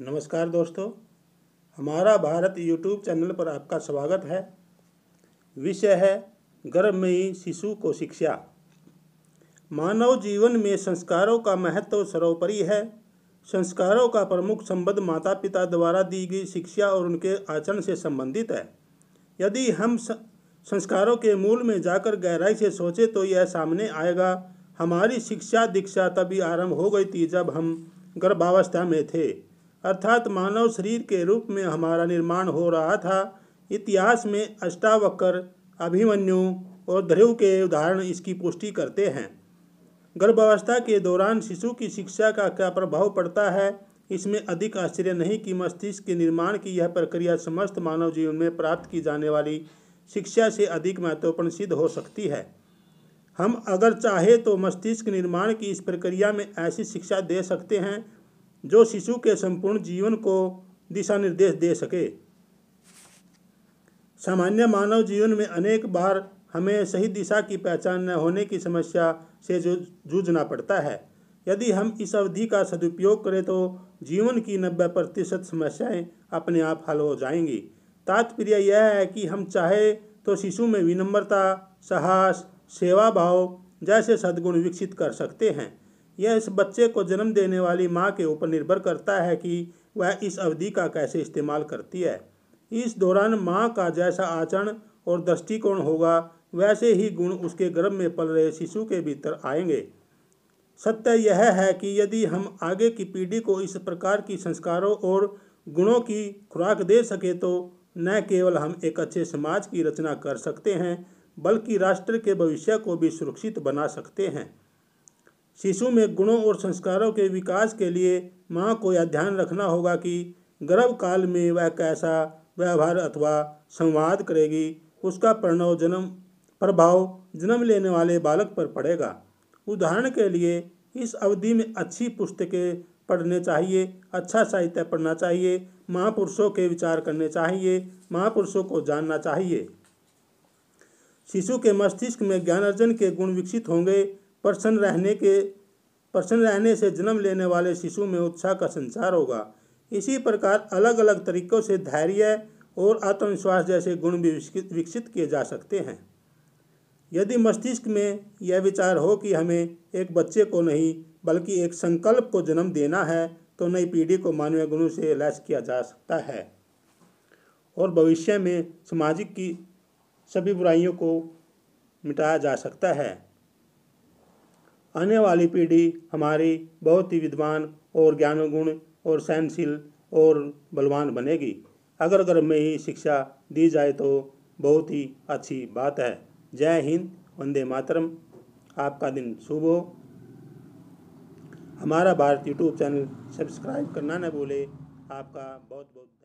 नमस्कार दोस्तों हमारा भारत यूट्यूब चैनल पर आपका स्वागत है विषय है गर्भमयी शिशु को शिक्षा मानव जीवन में संस्कारों का महत्व तो सर्वोपरि है संस्कारों का प्रमुख संबंध माता पिता द्वारा दी गई शिक्षा और उनके आचरण से संबंधित है यदि हम संस्कारों के मूल में जाकर गहराई से सोचें तो यह सामने आएगा हमारी शिक्षा दीक्षा तभी आरंभ हो गई थी जब हम गर्भावस्था में थे अर्थात मानव शरीर के रूप में हमारा निर्माण हो रहा था इतिहास में अष्टावक्र अभिमन्यु और ध्रुव के उदाहरण इसकी पुष्टि करते हैं गर्भावस्था के दौरान शिशु की शिक्षा का क्या प्रभाव पड़ता है इसमें अधिक आश्चर्य नहीं कि मस्तिष्क के निर्माण की यह प्रक्रिया समस्त मानव जीवन में प्राप्त की जाने वाली शिक्षा से अधिक महत्वपूर्ण सिद्ध हो सकती है हम अगर चाहे तो मस्तिष्क निर्माण की इस प्रक्रिया में ऐसी शिक्षा दे सकते हैं जो शिशु के संपूर्ण जीवन को दिशा निर्देश दे सके सामान्य मानव जीवन में अनेक बार हमें सही दिशा की पहचान न होने की समस्या से जूझना पड़ता है यदि हम इस अवधि का सदुपयोग करें तो जीवन की नब्बे प्रतिशत समस्याएँ अपने आप हल हो जाएंगी तात्पर्य यह है कि हम चाहे तो शिशु में विनम्रता साहस सेवा भाव जैसे सद्गुण विकसित कर सकते हैं यह इस बच्चे को जन्म देने वाली माँ के ऊपर निर्भर करता है कि वह इस अवधि का कैसे इस्तेमाल करती है इस दौरान माँ का जैसा आचरण और दृष्टिकोण होगा वैसे ही गुण उसके गर्भ में पल रहे शिशु के भीतर आएंगे सत्य यह है कि यदि हम आगे की पीढ़ी को इस प्रकार की संस्कारों और गुणों की खुराक दे सके तो न केवल हम एक अच्छे समाज की रचना कर सकते हैं बल्कि राष्ट्र के भविष्य को भी सुरक्षित बना सकते हैं शिशु में गुणों और संस्कारों के विकास के लिए माँ को यह ध्यान रखना होगा कि गर्भकाल में वह कैसा व्यवहार अथवा संवाद करेगी उसका प्रणव जन्म प्रभाव जन्म लेने वाले बालक पर पड़ेगा उदाहरण के लिए इस अवधि में अच्छी पुस्तकें पढ़ने चाहिए अच्छा साहित्य पढ़ना चाहिए महापुरुषों के विचार करने चाहिए महापुरुषों को जानना चाहिए शिशु के मस्तिष्क में ज्ञान अर्जन के गुण विकसित होंगे प्रसन्न रहने के प्रसन्न रहने से जन्म लेने वाले शिशु में उत्साह का संचार होगा इसी प्रकार अलग अलग तरीकों से धैर्य और आत्मविश्वास जैसे गुण भी विकसित किए जा सकते हैं यदि मस्तिष्क में यह विचार हो कि हमें एक बच्चे को नहीं बल्कि एक संकल्प को जन्म देना है तो नई पीढ़ी को मानवीय गुणों से लैस किया जा सकता है और भविष्य में सामाजिक की सभी बुराइयों को मिटाया जा सकता है आने वाली पीढ़ी हमारी बहुत ही विद्वान और ज्ञानगुण और सहनशील और बलवान बनेगी अगर घर में ही शिक्षा दी जाए तो बहुत ही अच्छी बात है जय हिंद वंदे मातरम आपका दिन शुभ हो हमारा भारत यूट्यूब चैनल सब्सक्राइब करना न भूले आपका बहुत बहुत